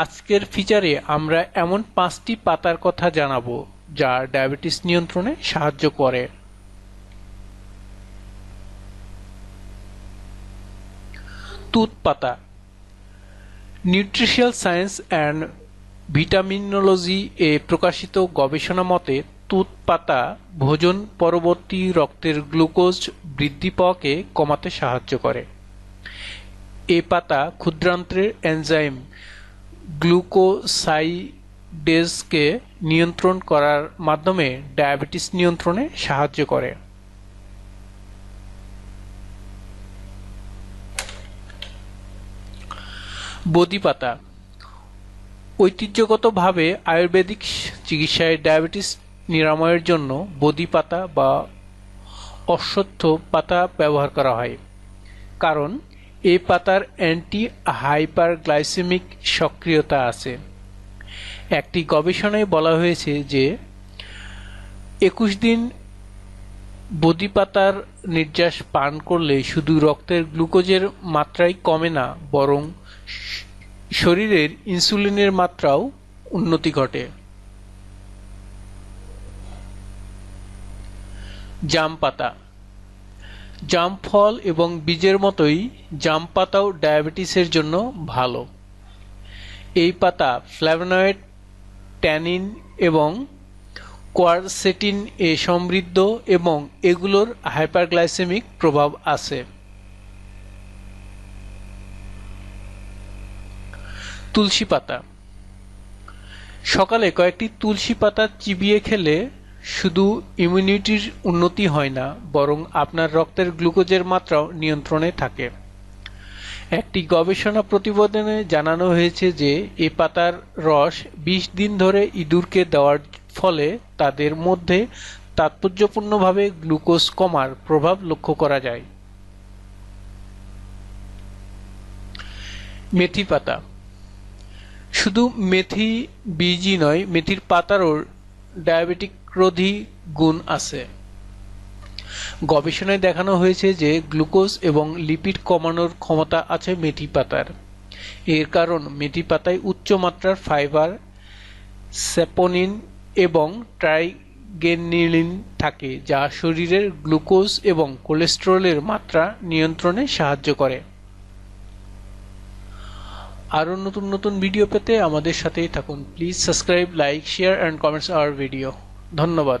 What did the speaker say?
আজকের ফিচারে আমরা এমন পাঁচটি পাতার কথা জানাব যা ডায়াবেটিস নিয়ন্ত্রণে সাহায্য করে তুত পাতা নিউট্রিশিয়াল সায়েন্স অ্যান্ড ভিটামিনোলজি এ প্রকাশিত গবেষণা মতে তুত পাতা ভোজন পরবর্তী রক্তের গ্লুকোজ বৃদ্ধি পাওয়াকে কমাতে সাহায্য করে এ পাতা ক্ষুদ্রান্ত্রের এনজাইম গ্লুকোসাইডেজকে নিয়ন্ত্রণ করার মাধ্যমে ডায়াবেটিস নিয়ন্ত্রণে সাহায্য করে বদি পাতা ঐতিহ্যগতভাবে আয়ুর্বেদিক চিকিৎসায় ডায়াবেটিস নিরাময়ের জন্য বদি পাতা বা অশ্বত্থ পাতা ব্যবহার করা হয় কারণ এ পাতার অ্যান্টি হাইপারগ্লাইসেমিক সক্রিয়তা আছে একটি গবেষণায় বলা হয়েছে যে একুশ দিন বদি পাতার নির্যাস পান করলে শুধু রক্তের গ্লুকোজের মাত্রাই কমে না বরং শরীরের ইনসুলিনের মাত্রাও উন্নতি ঘটে জাম পাতা জাম ফল এবং বীজের মতোই জাম পাতাও ডায়াবেটিসের জন্য ভালো এই পাতা ফ্ল্যাভনয়েড ট্যানিন এবং কোয়ারসেটিন এ সমৃদ্ধ এবং এগুলোর হাইপারগ্লাইসেমিক প্রভাব আছে তুলসী পাতা সকালে কয়েকটি তুলসী পাতা চিবিয়ে খেলে শুধু ইমিউনিটির উন্নতি হয় না বরং আপনার রক্তের গ্লুকোজের মাত্রাও নিয়ন্ত্রণে থাকে একটি গবেষণা প্রতিবেদনে জানানো হয়েছে যে এ পাতার রস ২০ দিন ধরে ইঁদুরকে দেওয়ার ফলে তাদের মধ্যে তাৎপর্যপূর্ণভাবে গ্লুকোজ কমার প্রভাব লক্ষ্য করা যায় মেথি পাতা শুধু মেথি বীজই নয় মেথির পাতারও ডায়াবেটিক ক্রোধী গুণ আছে গবেষণায় দেখানো হয়েছে যে গ্লুকোজ এবং লিপিড কমানোর ক্ষমতা আছে মেথি পাতার এর কারণ মেথি পাতায় উচ্চ মাত্রার ফাইবার স্যাপোনিন এবং ট্রাইগেনিলিন থাকে যা শরীরের গ্লুকোজ এবং কোলেস্টেরলের মাত্রা নিয়ন্ত্রণে সাহায্য করে আরও নতুন নতুন ভিডিও পেতে আমাদের সাথেই থাকুন please subscribe like share and comments our video ধন্যবাদ